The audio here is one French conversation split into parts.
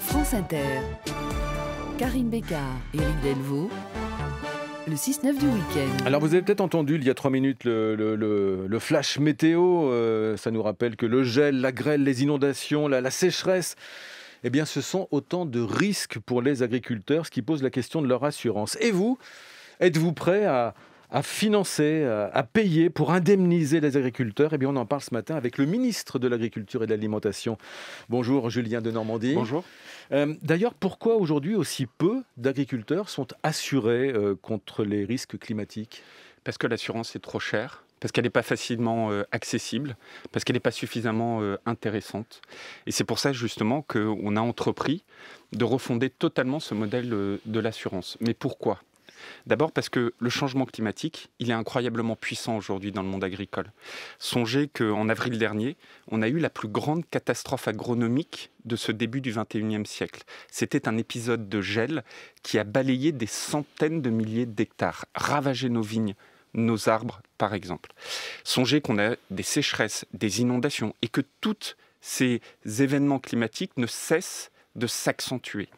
France Inter. Karine Bécard, Éric Delvaux. Le 6-9 du week-end. Alors vous avez peut-être entendu il y a trois minutes le, flash météo. Euh, ça nous rappelle que le gel, la grêle, les inondations, la, la sécheresse eh bien, ce sont autant de risques pour les agriculteurs, ce qui pose la question de leur assurance. Et vous, êtes-vous prêt à, à financer, euh, à payer pour indemniser les agriculteurs. Et eh bien, on en parle ce matin avec le ministre de l'Agriculture et de l'Alimentation. Bonjour, Julien de Normandie. Bonjour. Euh, d'ailleurs, pourquoi aujourd'hui aussi peu d'agriculteurs sont assurés euh, contre les risques climatiques Parce que l'assurance est trop chère parce qu'elle n'est pas facilement accessible, parce qu'elle n'est pas suffisamment intéressante. Et c'est pour ça justement qu'on a entrepris de refonder totalement ce modèle de l'assurance. Mais pourquoi D'abord parce que le changement climatique, il est incroyablement puissant aujourd'hui dans le monde agricole. Songez qu'en avril dernier, on a eu la plus grande catastrophe agronomique de ce début du 21e siècle. C'était un épisode de gel qui a balayé des centaines de milliers d'hectares, ravagé nos vignes, nos arbres par exemple. Songez qu'on a des sécheresses, des inondations et que tous ces événements climatiques ne cessent de s'accentuer.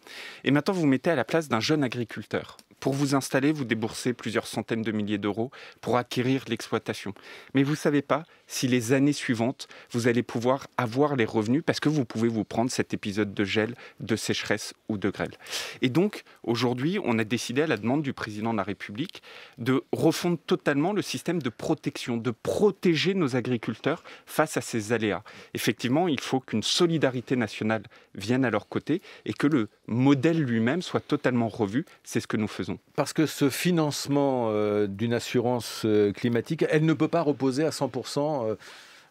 Et maintenant, vous vous mettez à la place d'un jeune agriculteur pour vous installer, vous déboursez plusieurs centaines de milliers d'euros pour acquérir l'exploitation. Mais vous ne savez pas si les années suivantes, vous allez pouvoir avoir les revenus parce que vous pouvez vous prendre cet épisode de gel, de sécheresse ou de grêle. Et donc, aujourd'hui, on a décidé, à la demande du président de la République, de refondre totalement le système de protection, de protéger nos agriculteurs face à ces aléas. Effectivement, il faut qu'une solidarité nationale vienne à leur côté et que le modèle lui-même soit totalement revu. C'est ce que nous faisons. Parce que ce financement euh, d'une assurance euh, climatique, elle ne peut pas reposer à 100%.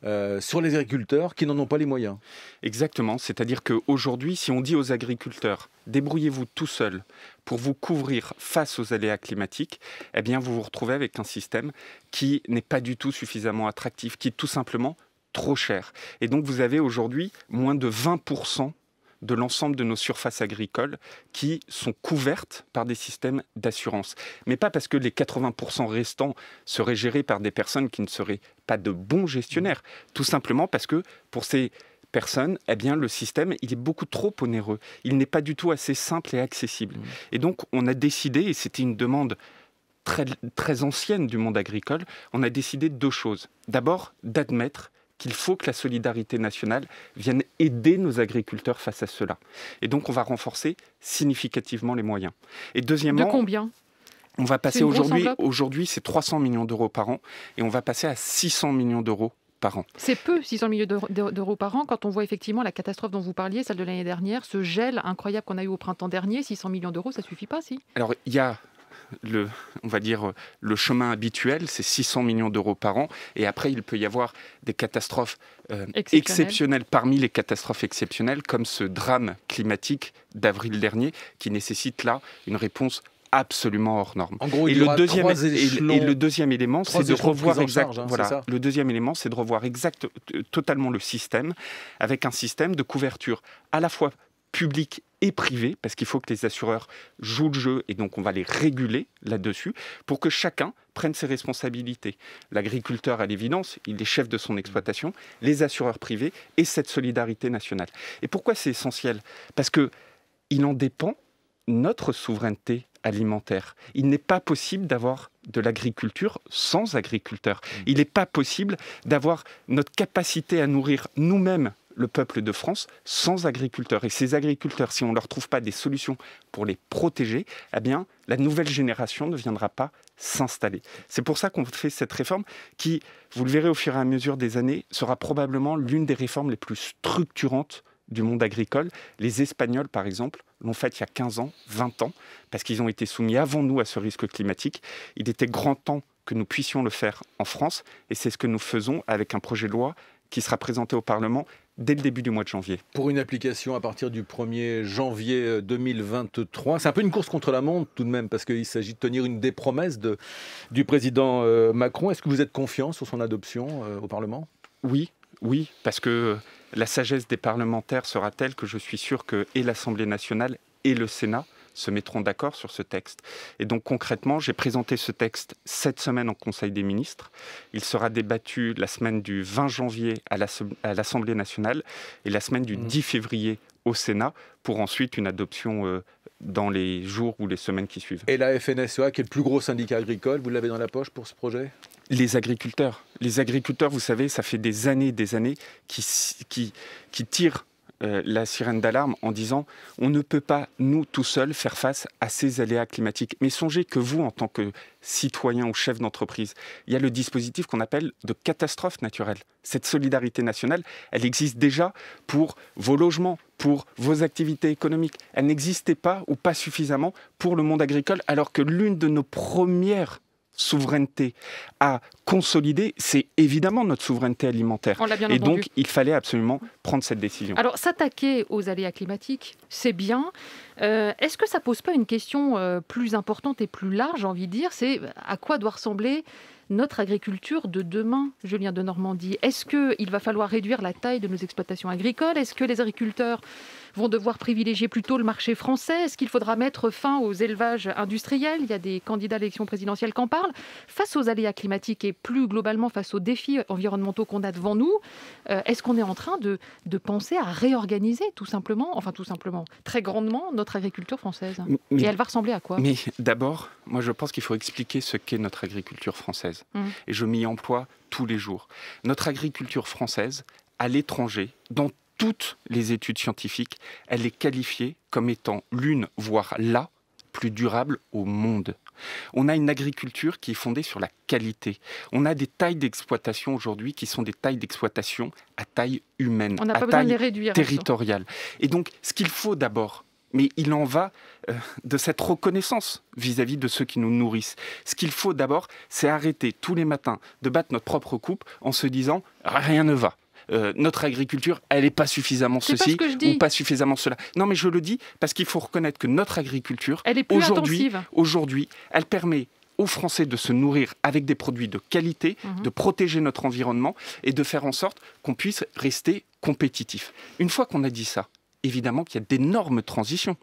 Euh, sur les agriculteurs qui n'en ont pas les moyens. Exactement, c'est-à-dire qu'aujourd'hui, si on dit aux agriculteurs, débrouillez-vous tout seul pour vous couvrir face aux aléas climatiques, eh bien vous vous retrouvez avec un système qui n'est pas du tout suffisamment attractif, qui est tout simplement trop cher. Et donc vous avez aujourd'hui moins de 20% de l'ensemble de nos surfaces agricoles qui sont couvertes par des systèmes d'assurance. Mais pas parce que les 80% restants seraient gérés par des personnes qui ne seraient pas de bons gestionnaires. Tout simplement parce que pour ces personnes, eh bien, le système, il est beaucoup trop onéreux. Il n'est pas du tout assez simple et accessible. Mmh. Et donc, on a décidé, et c'était une demande Très, très, ancienne du monde agricole, on a décidé deux choses. D'abord, d'admettre qu'il faut que la solidarité nationale vienne aider nos agriculteurs face à cela. Et donc, on va renforcer significativement les moyens. Et deuxièmement. De combien on va passer aujourd'hui, aujourd'hui c'est 300 millions d'euros par an, et on va passer à 600 millions d'euros par an. c'est peu, 600 millions d'euros par an, quand on voit effectivement la catastrophe dont vous parliez, celle de l'année dernière, ce gel incroyable qu'on a eu au printemps dernier, 600 millions d'euros, ça suffit pas, si Alors, il y a le, on va dire, le chemin habituel, c'est 600 millions d'euros par an. Et après, il peut y avoir des catastrophes euh, exceptionnelles. parmi les catastrophes exceptionnelles, comme ce drame climatique d'avril dernier, qui nécessite là une réponse absolument hors norme. En gros, et, le deuxième, élément, c'est de revoir exactement hein, voilà, le deuxième élément, c'est de revoir exact, totalement le système, avec un système de couverture à la fois publique et privés, parce qu'il faut que les assureurs jouent le jeu, et donc on va les réguler là-dessus, pour que chacun prenne ses responsabilités. L'agriculteur, à l'évidence, il est chef de son exploitation, les assureurs privés, et cette solidarité nationale. Et pourquoi c'est essentiel Parce que il en dépend notre souveraineté alimentaire. Il n'est pas possible d'avoir de l'agriculture sans agriculteurs. Mmh. Il n'est pas possible d'avoir notre capacité à nourrir nous-mêmes le peuple de France sans agriculteurs. Et ces agriculteurs, si on ne leur trouve pas des solutions pour les protéger, eh bien, la nouvelle génération ne viendra pas s'installer. C'est pour ça qu'on fait cette réforme qui, vous le verrez au fur et à mesure des années, sera probablement l'une des réformes les plus structurantes du monde agricole. Les Espagnols, par exemple, l'ont fait il y a 15 ans, 20 ans, parce qu'ils ont été soumis avant nous à ce risque climatique. Il était grand temps que nous puissions le faire en France, et c'est ce que nous faisons avec un projet de loi qui sera présenté au Parlement dès le début du mois de janvier. Pour une application à partir du 1er janvier 2023, euh, c'est un peu une course contre la montre tout de même, parce qu'il s'agit de tenir une des promesses du président euh, Macron. Est-ce que vous êtes confiant sur son adoption euh, au Parlement Oui, oui, parce que la sagesse des parlementaires sera telle que je suis sûr que et l'Assemblée nationale et le Sénat se mettront d'accord sur ce texte. Et donc concrètement, j'ai présenté ce texte cette semaine en Conseil des ministres. Il sera débattu la semaine du 20 janvier à l'Assemblée nationale et la semaine du 10 mmh. février au Sénat pour ensuite une adoption euh, dans les jours ou les semaines qui suivent. Et la FNSEA, qui est le plus gros syndicat agricole, vous l'avez dans la poche pour ce projet les agriculteurs. Les agriculteurs, vous savez, ça fait des années, des années qui, qui, qui tirent euh, la sirène d'alarme en disant on ne peut pas, nous tout seuls, faire face à ces aléas climatiques. Mais songez que vous, en tant que citoyen ou chef d'entreprise, il y a le dispositif qu'on appelle de catastrophe naturelle. Cette solidarité nationale, elle existe déjà pour vos logements, pour vos activités économiques. Elle n'existait pas ou pas suffisamment pour le monde agricole, alors que l'une de nos premières souveraineté à consolider, c'est évidemment notre souveraineté alimentaire. et donc, il fallait absolument prendre cette décision. Alors, s'attaquer aux aléas climatiques, c'est bien. Euh, est-ce que ça pose pas une question euh, plus importante et plus large, j'ai envie de dire C'est à quoi doit ressembler notre agriculture de demain, Julien de Normandie Est-ce qu'il va falloir réduire la taille de nos exploitations agricoles Est-ce que les agriculteurs vont devoir privilégier plutôt le marché français Est-ce qu'il faudra mettre fin aux élevages industriels Il y a des candidats à l'élection présidentielle qui en parlent. Face aux aléas climatiques et plus globalement face aux défis environnementaux qu'on a devant nous, euh, est-ce qu'on est en train de, penser à réorganiser tout simplement, enfin tout simplement, très grandement notre agriculture française Et elle va ressembler à quoi Mais d'abord, moi je pense qu'il faut expliquer ce qu'est notre agriculture française. Mmh. Et je m'y emploie tous les jours. Notre agriculture française, à l'étranger, dans toutes les études scientifiques, elle est qualifiée comme étant l'une, voire la, plus durable au monde. On a une agriculture qui est fondée sur la qualité. On a des tailles d'exploitation aujourd'hui qui sont des tailles d'exploitation à taille humaine, à taille territoriale. Et donc, ce qu'il faut d'abord, mais il en va euh, de cette reconnaissance vis à -vis de ceux qui nous nourrissent. Ce qu'il faut d'abord, c'est arrêter tous les matins de battre notre propre coupe en se disant rien ne va. Euh, notre agriculture, elle n'est pas suffisamment ceci ou pas suffisamment cela. Non, mais je le dis parce qu'il faut reconnaître que notre agriculture, aujourd'hui, elle permet aux Français de se nourrir avec des produits de qualité, mhm. de protéger notre environnement et de faire en sorte qu'on puisse rester compétitif. Une fois qu'on a dit ça, évidemment qu'il y a d'énormes transitions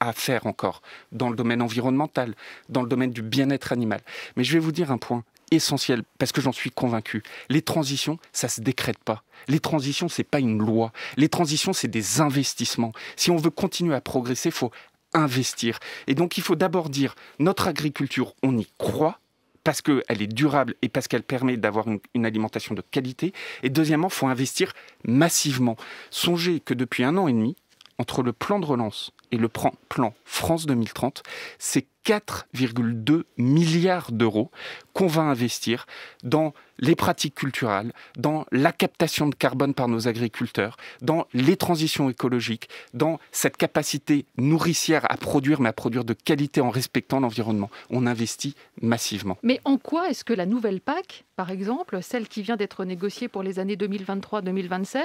à faire encore dans le domaine environnemental, dans le domaine du bien-être animal. Mais je vais vous dire un point, essentiel parce que j'en suis convaincu. Les transitions, ça se décrète pas. Les transitions, c'est pas une loi. Les transitions, c'est des investissements. Si on veut continuer à progresser, faut investir. Et donc, il faut d'abord dire notre agriculture, on y croit parce qu'elle est durable et parce qu'elle permet d'avoir une, alimentation de qualité. Et deuxièmement, faut investir massivement. Songez que depuis un an et demi, entre le plan de relance et le plan France 2030, c'est 4,2 milliards d'euros qu'on va investir dans les pratiques culturelles, dans la captation de carbone par nos agriculteurs, dans les transitions écologiques, dans cette capacité nourricière à produire, mais à produire de qualité en respectant l'environnement. On investit massivement. Mais en quoi est-ce que la nouvelle PAC, par exemple, celle qui vient d'être négociée pour les années 2023-2027,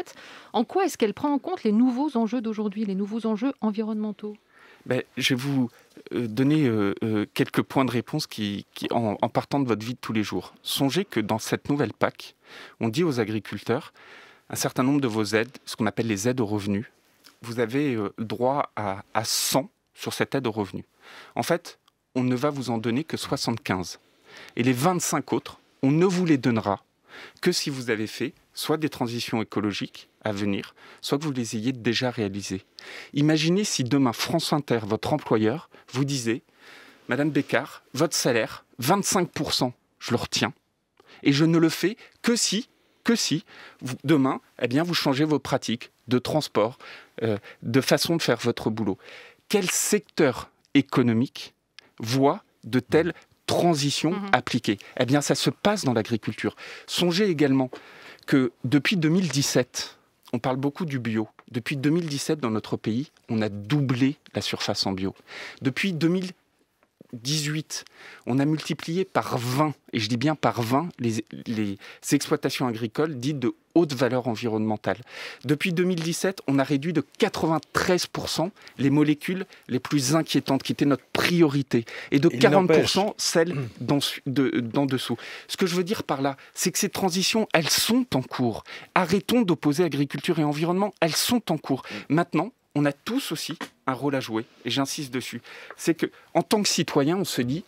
en quoi est-ce qu'elle prend en compte les nouveaux enjeux d'aujourd'hui, les nouveaux enjeux environnementaux ben, je vais vous euh, donner euh, euh, quelques points de réponse qui, en, partant de votre vie de tous les jours. Songez que dans cette nouvelle PAC, on dit aux agriculteurs un certain nombre de vos aides, ce qu'on appelle les aides aux revenus, vous avez droit à, à 100 sur cette aide aux revenus. En fait, on ne va vous en donner que 75. Et les 25 autres, on ne vous les donnera que si vous avez fait soit des transitions écologiques, à venir, soit que vous les ayez déjà réalisés. Imaginez si demain France Inter, votre employeur, vous disait Madame Bécard, votre salaire, 25%, je le retiens. Et je ne le fais que si, que si, demain, eh bien, vous changez vos pratiques de transport, euh, de façon de faire votre boulot. Quel secteur économique voit de telles transitions mhm. appliquées Eh bien, ça se passe dans l'agriculture. Songez également que depuis 2017, on parle beaucoup du bio. Depuis 2017, dans notre pays, on a doublé la surface en bio. Depuis 2000, 18, on a multiplié par 20, et je dis bien par 20, les, les exploitations agricoles dites de haute valeur environnementale. Depuis 2017, on a réduit de 93% les molécules les plus inquiétantes, qui étaient notre priorité, et de 40% celles d'en de, dessous. Ce que je veux dire par là, c'est que ces transitions, elles sont en cours. Arrêtons d'opposer agriculture et environnement, elles sont en cours. Mm. Maintenant, on a tous aussi un rôle à jouer, et j'insiste dessus. C'est que, en tant que citoyen, on se dit,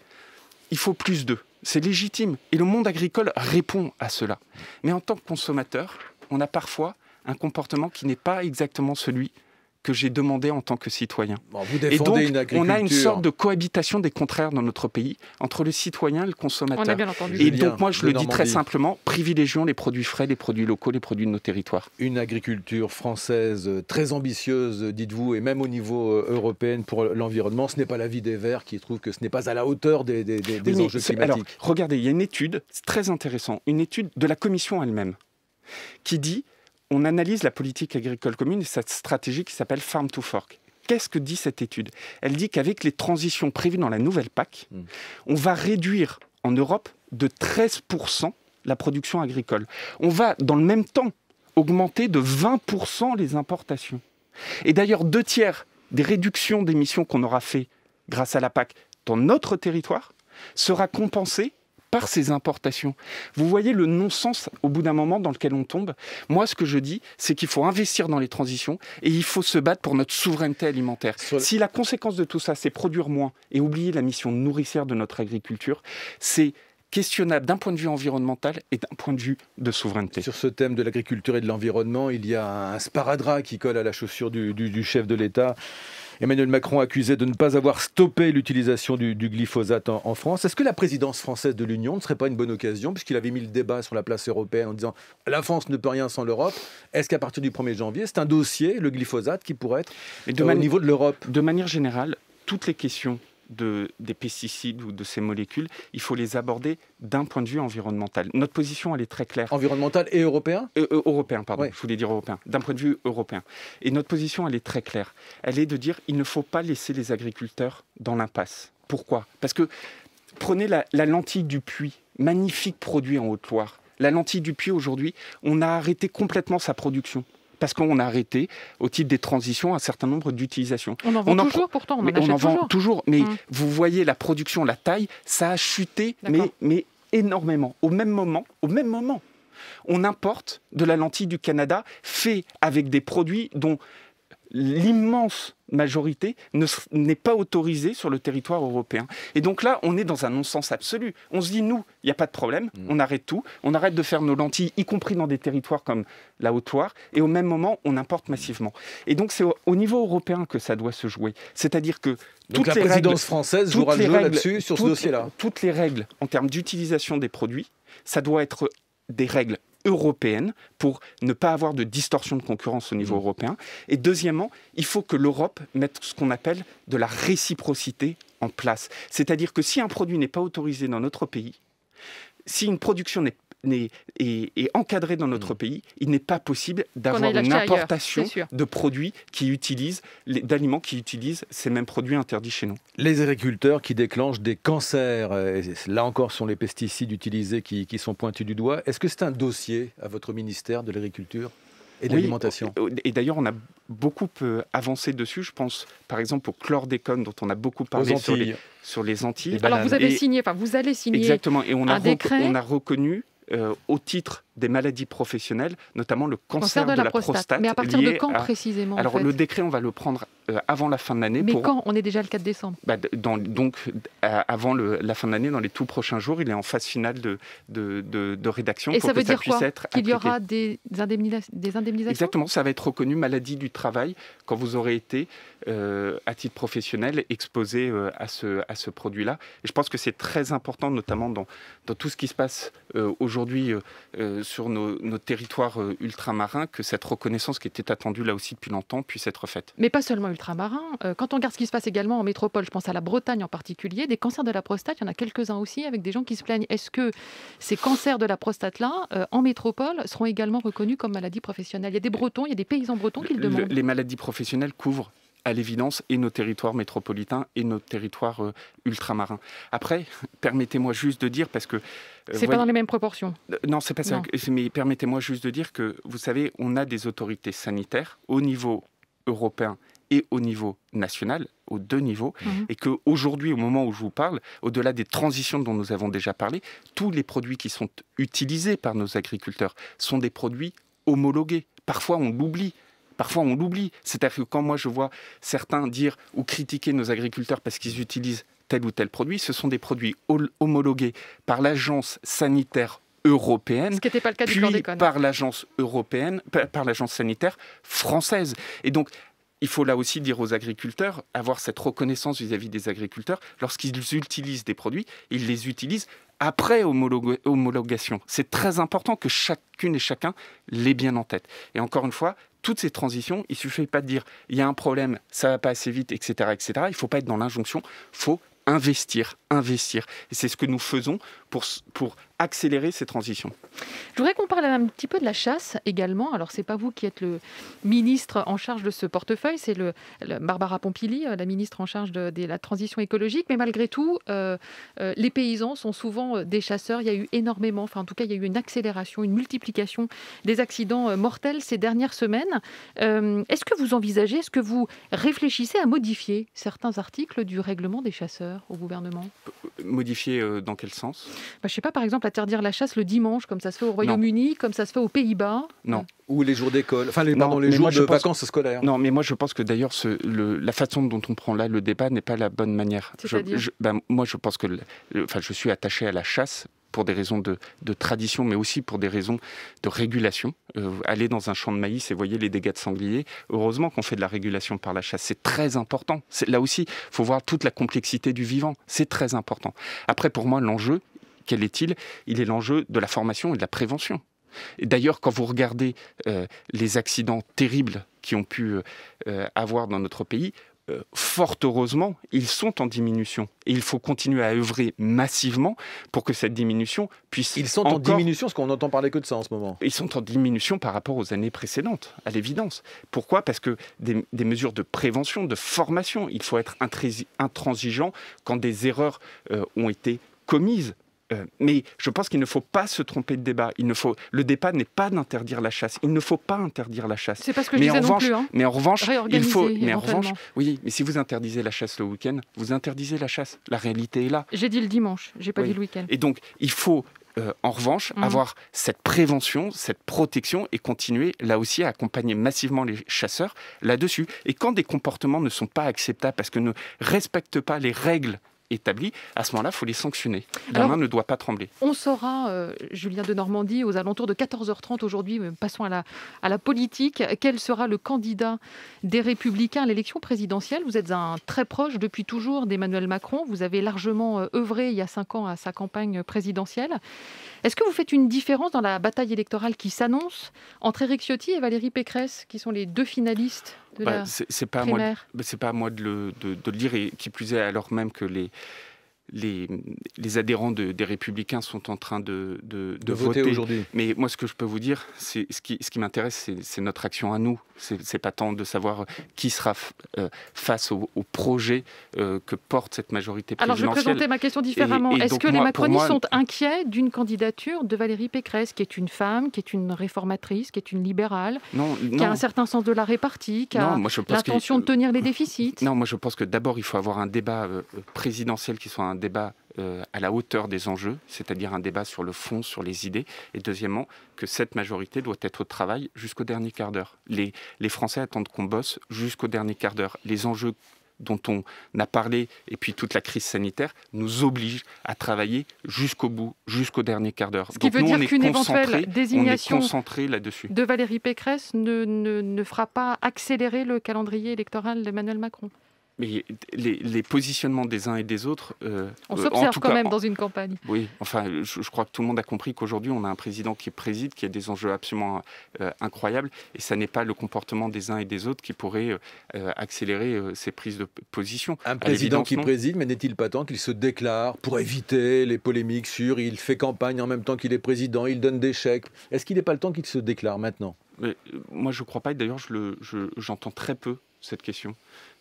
il faut plus d'eux. C'est légitime, et le monde agricole répond à cela. Mais en tant que consommateur, on a parfois un comportement qui n'est pas exactement celui que j'ai demandé en tant que citoyen. et donc, on a une sorte de cohabitation des contraires dans notre pays entre le citoyen et le consommateur. Et donc, moi, je le dis très simplement, privilégions les produits frais, les produits locaux, les produits de nos territoires. Une agriculture française euh, très ambitieuse, euh, dites-vous, et même au niveau euh, européen pour l'environnement, ce n'est pas la vie des Verts qui trouvent que ce n'est pas à la hauteur des, des, enjeux climatiques. Alors, regardez, il y a une étude, c'est très intéressant, une étude de la Commission elle-même, qui dit on analyse la politique agricole commune et cette stratégie qui s'appelle Farm to Fork. Qu'est-ce que dit cette étude Elle dit qu'avec les transitions prévues dans la nouvelle PAC, hmm. on va réduire en Europe de 13% la production agricole. On va, dans le même temps, augmenter de 20% les importations. Et d'ailleurs, deux tiers des réductions d'émissions qu'on aura fait grâce à la PAC dans notre territoire sera compensée par ces importations. Vous voyez le non-sens au bout d'un moment dans lequel on tombe. Moi, ce que je dis, c'est qu'il faut investir dans les transitions et il faut se battre pour notre souveraineté alimentaire. Si la conséquence de tout ça, c'est produire moins et oublier la mission nourricière de notre agriculture, c'est questionnable d'un point de vue environnemental et d'un point de vue de souveraineté. Sur ce thème de l'agriculture et de l'environnement, il y a un sparadrap qui colle à la chaussure du, chef de l'État. Emmanuel Macron accusé de ne pas avoir stoppé l'utilisation du, glyphosate en, France. Est-ce que la présidence française de l'Union ne serait pas une bonne occasion, puisqu'il avait mis le débat sur la place européenne en disant la France ne peut rien sans l'Europe, est-ce qu'à partir du 1er janvier, c'est un dossier, le glyphosate, qui pourrait être au niveau de l'Europe De manière générale, toutes les questions des pesticides ou de ces molécules, il faut les aborder d'un point de vue environnemental. Notre position, elle est très claire. Environnemental et européen euh, euh, Européen, pardon, Il je voulais dire européen, d'un point de vue européen. Et notre position, elle est très claire. Elle est de dire il ne faut pas laisser les agriculteurs dans l'impasse. Pourquoi Parce que prenez la lentille du puits, magnifique produit en Haute-Loire. La lentille du puits, aujourd'hui, on a arrêté complètement sa production parce qu'on a arrêté, au titre des transitions, un certain nombre d'utilisations. On en vend toujours, pourtant, on mais en, on en vend toujours. Mais mmh. vous voyez, la production, la taille, ça a chuté, mais, mais énormément. Au même moment, au même moment, on importe de la lentille du Canada, fait avec des produits dont l'immense majorité n'est pas autorisée sur le territoire européen. Et donc là, on est dans un non-sens absolu. On se dit, nous, il n'y a pas de problème, mm. on arrête tout, on arrête de faire nos lentilles, y compris dans des territoires comme la Haute-Loire, et au même moment, on importe massivement. Et donc c'est au, niveau européen que ça doit se jouer. C'est-à-dire que... la présidence française jouera le jeu là-dessus, sur ce dossier-là. Toutes les règles en termes d'utilisation des produits, ça doit être des règles européenne pour ne pas avoir de distorsion de concurrence au niveau mmh. européen. Et deuxièmement, il faut que l'Europe mette ce qu'on appelle de la réciprocité en place. C'est-à-dire que si un produit n'est pas autorisé dans notre pays, si une production n'est est, encadré dans notre mm. pays, il n'est pas possible d'avoir une importation de produits qui utilisent, d'aliments qui utilisent ces mêmes produits interdits chez nous. Les agriculteurs qui déclenchent des cancers, euh, là encore, sont les pesticides utilisés qui, sont pointus du doigt. Est-ce que c'est un dossier à votre ministère de l'Agriculture et de oui, l'alimentation. Oh, et d'ailleurs, on a beaucoup euh, avancé dessus. Je pense, par exemple, au chlordécone dont on a beaucoup parlé sur les, Antilles. Alors, vous avez signé, enfin, vous allez signer exactement, et on un a décret. on a reconnu euh, au titre des maladies professionnelles, notamment le cancer, de, la, prostate. Mais à partir de quand précisément Alors le décret, on va le prendre euh, avant la fin de l'année. Mais quand On est déjà le 4 décembre. Bah, dans, donc, avant la fin de l'année, dans les tout prochains jours, il est en phase finale de, de, de, de rédaction. Et ça veut ça dire quoi Qu'il y aura des, des, indemnisations Exactement, ça va être reconnu maladie du travail quand vous aurez été, euh, à titre professionnel, exposé euh, à ce, à ce produit-là. Et je pense que c'est très important, notamment dans, dans tout ce qui se passe aujourd'hui sur nos, nos territoires ultramarins, que cette reconnaissance qui était attendue là aussi depuis longtemps puisse être faite. Mais pas seulement euh, quand on regarde ce qui se passe également en métropole, je pense à la Bretagne en particulier, des cancers de la prostate, il y en a quelques-uns aussi avec des gens qui se plaignent. Est-ce que ces cancers de la prostate-là, euh, en métropole, seront également reconnus comme maladies professionnelles Il y a des Bretons, il y a des paysans bretons qui le demandent. Les maladies professionnelles couvrent à l'évidence et nos territoires métropolitains et nos territoires euh, ultramarins. Après, permettez-moi juste de dire parce que c'est pas dans les mêmes proportions. non, c'est pas ça. Mais permettez-moi juste de dire que vous savez, on a des autorités sanitaires au niveau européen et au niveau national, aux deux niveaux, mhm. et et qu'aujourd'hui, au moment où je vous parle, au-delà des transitions dont nous avons déjà parlé, tous les produits qui sont utilisés par nos agriculteurs sont des produits homologués. Parfois, on l'oublie. Parfois, on l'oublie. C'est-à-dire que quand moi, je vois certains dire ou critiquer nos agriculteurs parce qu'ils utilisent tel ou tel produit, ce sont des produits homologués par l'agence sanitaire européenne, Ce qui pas le cas puis du par l'agence européenne, par l'agence sanitaire française. Et donc il faut là aussi dire aux agriculteurs, avoir cette reconnaissance vis-à-vis des agriculteurs. Lorsqu'ils utilisent des produits, ils les utilisent après homologation. C'est très important que chacune et chacun l'ait bien en tête. Et encore une fois, toutes ces transitions, il ne suffit pas de dire il y a un problème, ça va pas assez vite, etc. etc. Il ne faut pas être dans l'injonction, il faut investir, investir. Et c'est ce que nous faisons pour, accélérer ces transitions. Je voudrais qu'on parle un petit peu de la chasse également. Alors, ce n'est pas vous qui êtes le ministre en charge de ce portefeuille, c'est le, Barbara Pompili, euh, la ministre en charge de, la transition écologique. Mais malgré tout, euh, euh, les paysans sont souvent des chasseurs. Il y a eu énormément, enfin en tout cas, il y a eu une accélération, une multiplication des accidents mortels ces dernières semaines. est-ce que vous envisagez, est-ce que vous réfléchissez à modifier certains articles du règlement des chasseurs au gouvernement modifier euh, dans quel sens bah, Je ne sais pas, par exemple, interdire la chasse le dimanche, comme ça se fait au Royaume-Uni, comme ça se fait aux Pays-Bas. Non. Ou les jours d'école, enfin les, pardon, jours de vacances scolaires. Non, mais moi je pense que d'ailleurs la façon dont on prend là le débat n'est pas la bonne manière. Bah, moi je pense que, enfin je suis attaché à la chasse pour des raisons de, tradition, mais aussi pour des raisons de régulation. allez euh, aller dans un champ de maïs et voyez les dégâts de sangliers. Heureusement qu'on fait de la régulation par la chasse. C'est très important. Là aussi, il faut voir toute la complexité du vivant. C'est très important. Après, pour moi, l'enjeu, quel est-il Il est l'enjeu de la formation et de la prévention. D'ailleurs, quand vous regardez euh, les accidents terribles qui ont pu euh, avoir dans notre pays, euh, fort heureusement, ils sont en diminution. Et il faut continuer à œuvrer massivement pour que cette diminution puisse... Ils sont en diminution, parce qu'on entend parler que de ça en ce moment. Ils sont en diminution par rapport aux années précédentes, à l'évidence. Pourquoi Parce que des, mesures de prévention, de formation, il faut être intransigeant quand des erreurs euh, ont été commises euh, mais je pense qu'il ne faut pas se tromper de débat. Il ne faut, le débat n'est pas d'interdire la chasse. Il ne faut pas interdire la chasse. C'est parce que mais en revanche, hein. Mais en revanche, il faut. Mais en revanche, oui. Mais si vous interdisez la chasse le week-end, vous interdisez la chasse. La réalité est là. J'ai dit le dimanche. J'ai pas dit le week-end. Et donc, il faut euh, en revanche, mhm. avoir cette prévention, cette protection et continuer là aussi à accompagner massivement les chasseurs là-dessus. Et quand des comportements ne sont pas acceptables parce que ne respectent pas les règles établi, à ce moment-là, il faut les sanctionner. La main ne doit pas trembler. On saura, euh, Julien de Normandie, aux alentours de 14h30 aujourd'hui, passons à la, à politique, quel sera le candidat des Républicains à l'élection présidentielle Vous êtes un très proche depuis toujours d'Emmanuel Macron. Vous avez largement euh, œuvré il y a cinq ans à sa campagne présidentielle. Est-ce que vous faites une différence dans la bataille électorale qui s'annonce entre Éric Ciotti et Valérie Pécresse, qui sont les deux finalistes bah, c'est, pas À moi, bah, pas moi de de le, dire et qui plus est alors même que les les, les, adhérents des Républicains sont en train de, voter, aujourd'hui. Mais moi, ce que je peux vous dire, c'est ce qui, ce qui m'intéresse, c'est notre action à nous. C'est pas tant de savoir qui sera euh, face au, projet euh, que porte cette majorité présidentielle. Alors, je vais présenter ma question différemment. Est-ce que les macronistes sont inquiets d'une candidature de Valérie Pécresse, qui est une femme, qui est une réformatrice, qui est une libérale, qui a un certain sens de la répartie, qui a l'intention de tenir les déficits Non, moi, je pense que d'abord, il faut avoir un débat euh, présidentiel qui soit un débat euh, à la hauteur des enjeux, c'est-à-dire un débat sur le fond, sur les idées, et deuxièmement, que cette majorité doit être au travail jusqu'au dernier quart d'heure. Les, Français attendent qu'on bosse jusqu'au dernier quart d'heure. Les enjeux dont on a parlé, et puis toute la crise sanitaire, nous obligent à travailler jusqu'au bout, jusqu'au dernier quart d'heure. Ce qui veut dire qu'une éventuelle désignation de Valérie Pécresse ne fera pas accélérer le calendrier électoral d'Emmanuel Macron. Mais les, positionnements des uns et des autres. Euh, on euh, s'observe quand même dans une campagne. Oui, enfin, je, crois que tout le monde a compris qu'aujourd'hui, on a un président qui préside, qui a des enjeux absolument euh, incroyables, et ça n'est pas le comportement des uns et des autres qui pourrait accélérer ces prises de position. Un président qui préside, mais n'est-il pas temps qu'il se déclare pour éviter les polémiques sur il fait campagne en même temps qu'il est président, il donne des chèques Est-ce qu'il n'est pas le temps qu'il se déclare maintenant euh, moi, je ne crois pas, et d'ailleurs, j'entends très peu cette question.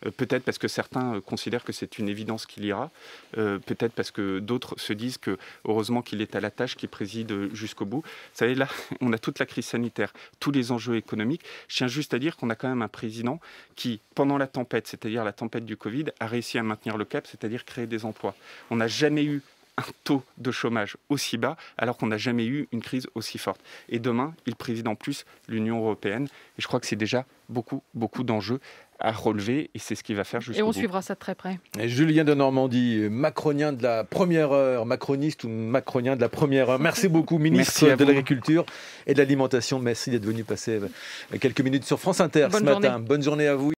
Euh, peut-être parce que certains euh, considèrent que c'est une évidence qu'il ira, peut-être parce que d'autres se disent que heureusement qu'il est à la tâche, qu'il préside jusqu'au bout. Vous savez, là, on a toute la crise sanitaire, tous les enjeux économiques. Je tiens juste à dire qu'on a quand même un président qui, pendant la tempête, c'est-à-dire la tempête du Covid, a réussi à maintenir le cap, c'est-à-dire créer des emplois. On n'a jamais eu un taux de chômage aussi bas alors qu'on n'a jamais eu une crise aussi forte. Et demain, il préside en plus l'Union européenne. Et je crois que c'est déjà beaucoup, beaucoup d'enjeux à relever et c'est ce qu'il va faire jusqu'au Et on suivra ça de très près. Et Julien de Normandie, macronien de la première heure, macroniste ou macronien de la première heure. Merci beaucoup, ministre de l'Agriculture et de l'Alimentation. Merci d'être venu passer euh, quelques minutes sur France Inter ce matin. Bonne journée à vous.